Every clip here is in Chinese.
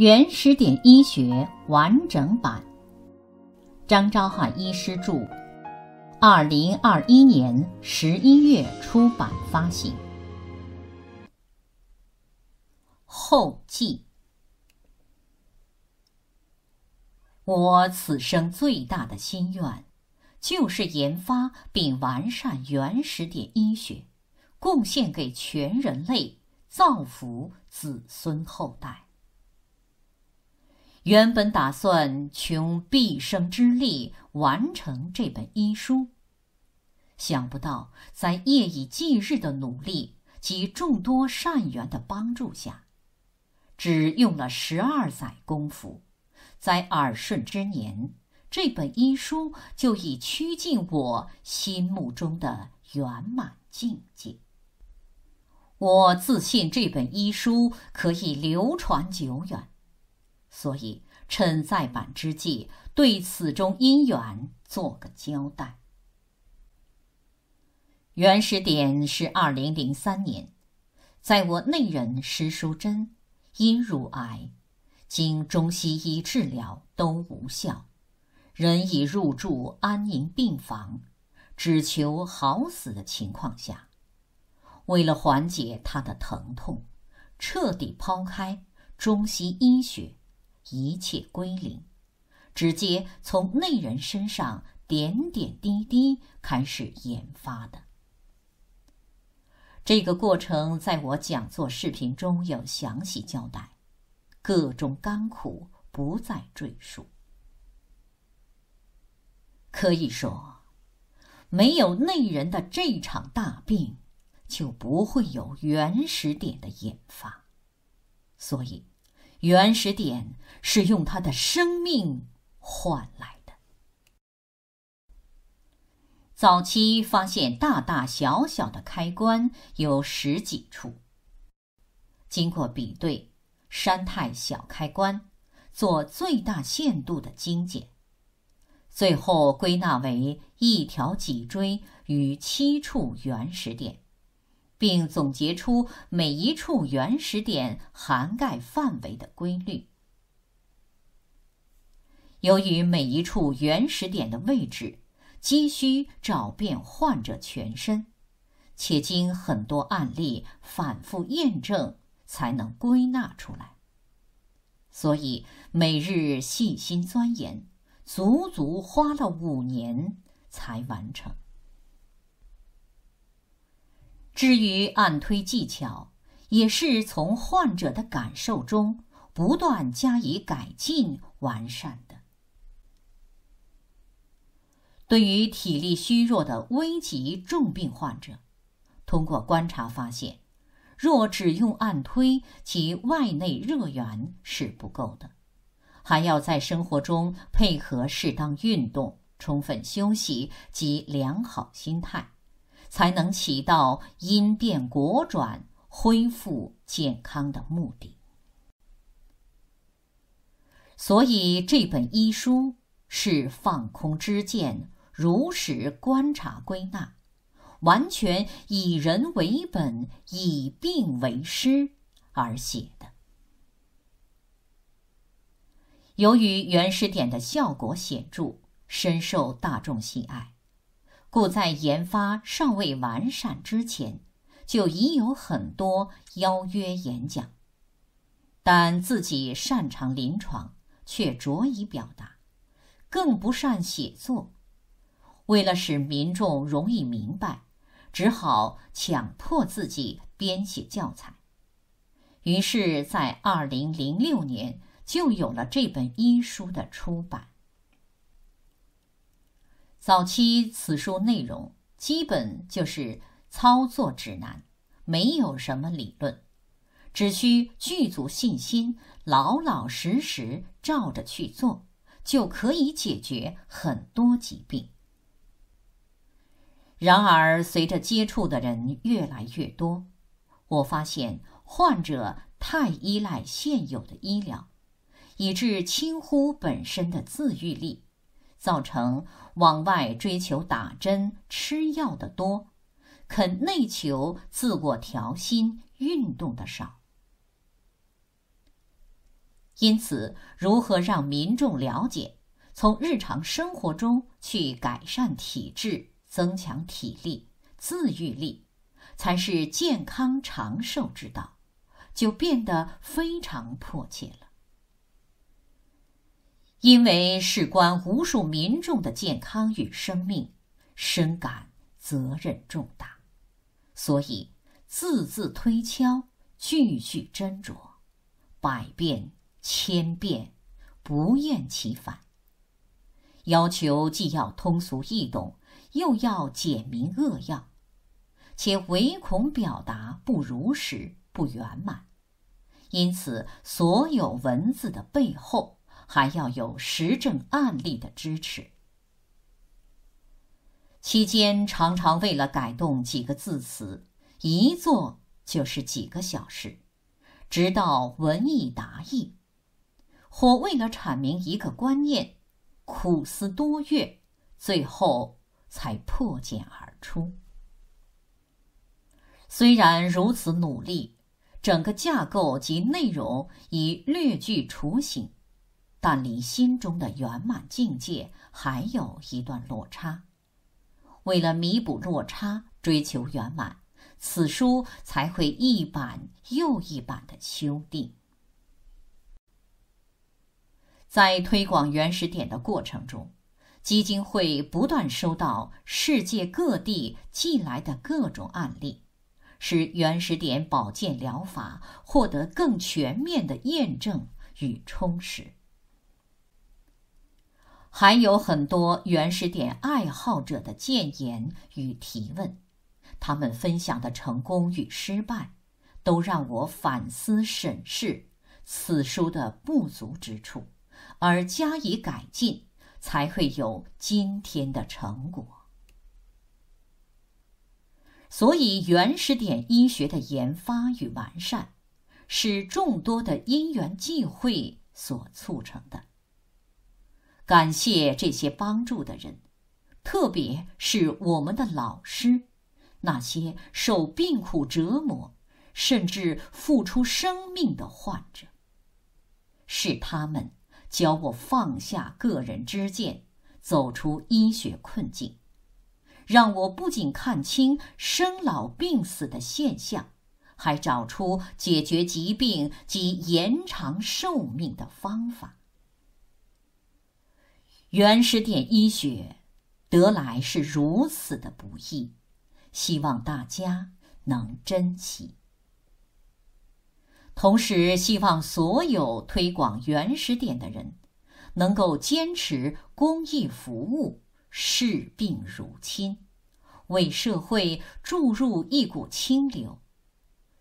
《原始点医学》完整版，张昭汉医师著，二零二一年十一月出版发行。后记：我此生最大的心愿，就是研发并完善原始点医学，贡献给全人类，造福子孙后代。原本打算穷毕生之力完成这本医书，想不到在夜以继日的努力及众多善缘的帮助下，只用了十二载功夫，在耳顺之年，这本医书就已趋近我心目中的圆满境界。我自信这本医书可以流传久远。所以，趁再版之际，对此中因缘做个交代。原始点是二零零三年，在我内人施淑贞因乳癌，经中西医治疗都无效，人已入住安宁病房，只求好死的情况下，为了缓解他的疼痛，彻底抛开中西医学。一切归零，直接从那人身上点点滴滴开始研发的。这个过程在我讲座视频中有详细交代，各种甘苦不再赘述。可以说，没有内人的这场大病，就不会有原始点的研发，所以。原始点是用他的生命换来的。早期发现大大小小的开关有十几处，经过比对，山太小开关做最大限度的精简，最后归纳为一条脊椎与七处原始点。并总结出每一处原始点涵盖范围的规律。由于每一处原始点的位置，急需找遍患者全身，且经很多案例反复验证才能归纳出来，所以每日细心钻研，足足花了五年才完成。至于按推技巧，也是从患者的感受中不断加以改进完善的。对于体力虚弱的危急重病患者，通过观察发现，若只用按推其外内热源是不够的，还要在生活中配合适当运动、充分休息及良好心态。才能起到因变果转、恢复健康的目的。所以，这本医书是放空之见，如实观察归纳，完全以人为本，以病为师而写的。由于《原始点》的效果显著，深受大众喜爱。故在研发尚未完善之前，就已有很多邀约演讲，但自己擅长临床，却着以表达，更不善写作。为了使民众容易明白，只好强迫自己编写教材。于是，在二零零六年，就有了这本医书的出版。早期，此书内容基本就是操作指南，没有什么理论，只需具足信心，老老实实照着去做，就可以解决很多疾病。然而，随着接触的人越来越多，我发现患者太依赖现有的医疗，以致轻忽本身的自愈力。造成往外追求打针吃药的多，肯内求自我调心运动的少。因此，如何让民众了解，从日常生活中去改善体质、增强体力、自愈力，才是健康长寿之道，就变得非常迫切了。因为事关无数民众的健康与生命，深感责任重大，所以字字推敲，句句斟酌，百遍千遍，不厌其烦。要求既要通俗易懂，又要简明扼要，且唯恐表达不如实、不圆满。因此，所有文字的背后。还要有实证案例的支持。期间常常为了改动几个字词，一做就是几个小时，直到文意达意；或为了阐明一个观念，苦思多月，最后才破茧而出。虽然如此努力，整个架构及内容已略具雏形。但离心中的圆满境界还有一段落差，为了弥补落差，追求圆满，此书才会一版又一版的修订。在推广《原始点》的过程中，基金会不断收到世界各地寄来的各种案例，使《原始点》保健疗法获得更全面的验证与充实。还有很多原始点爱好者的建言与提问，他们分享的成功与失败，都让我反思审视此书的不足之处，而加以改进，才会有今天的成果。所以，原始点医学的研发与完善，是众多的因缘际会所促成的。感谢这些帮助的人，特别是我们的老师，那些受病苦折磨甚至付出生命的患者。是他们教我放下个人之见，走出医学困境，让我不仅看清生老病死的现象，还找出解决疾病及延长寿命的方法。《元始点》医学得来是如此的不易，希望大家能珍惜。同时，希望所有推广《原始点》的人，能够坚持公益服务，视病如亲，为社会注入一股清流，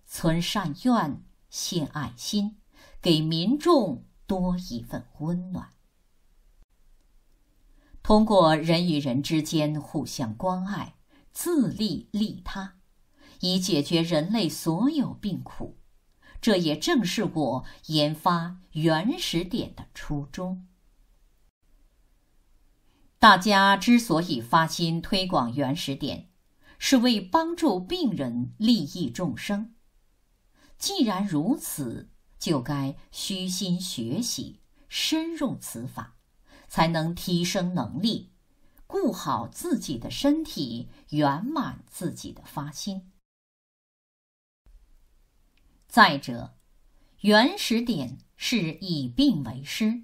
存善愿，献爱心，给民众多一份温暖。通过人与人之间互相关爱、自利利他，以解决人类所有病苦，这也正是我研发原始点的初衷。大家之所以发心推广原始点，是为帮助病人利益众生。既然如此，就该虚心学习，深入此法。才能提升能力，顾好自己的身体，圆满自己的发心。再者，原始点是以病为师，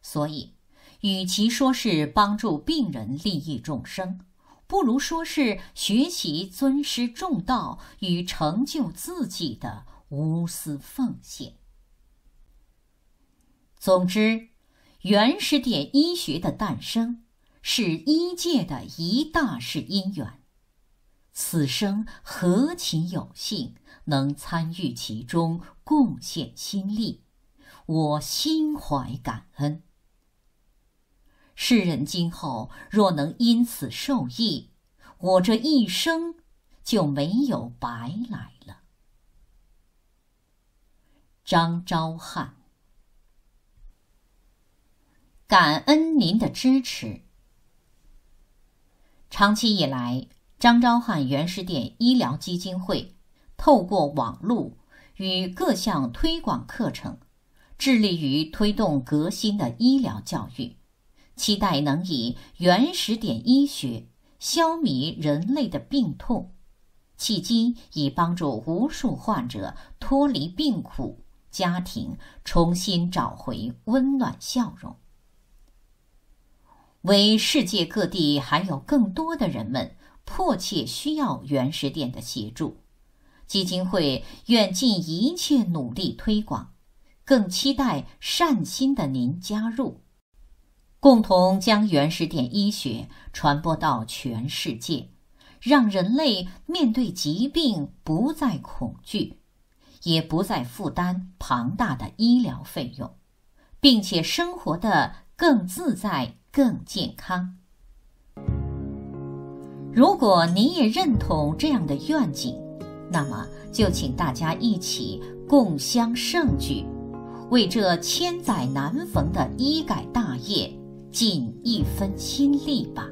所以与其说是帮助病人利益众生，不如说是学习尊师重道与成就自己的无私奉献。总之。原始点医学的诞生是医界的一大世因缘，此生何其有幸能参与其中，贡献心力，我心怀感恩。世人今后若能因此受益，我这一生就没有白来了。张昭汉。感恩您的支持。长期以来，张昭汉原始点医疗基金会透过网络与各项推广课程，致力于推动革新的医疗教育，期待能以原始点医学消弭人类的病痛。迄今已帮助无数患者脱离病苦，家庭重新找回温暖笑容。为世界各地还有更多的人们迫切需要原始点的协助，基金会愿尽一切努力推广，更期待善心的您加入，共同将原始点医学传播到全世界，让人类面对疾病不再恐惧，也不再负担庞大的医疗费用，并且生活的更自在。更健康。如果您也认同这样的愿景，那么就请大家一起共襄盛举，为这千载难逢的医改大业尽一份心力吧。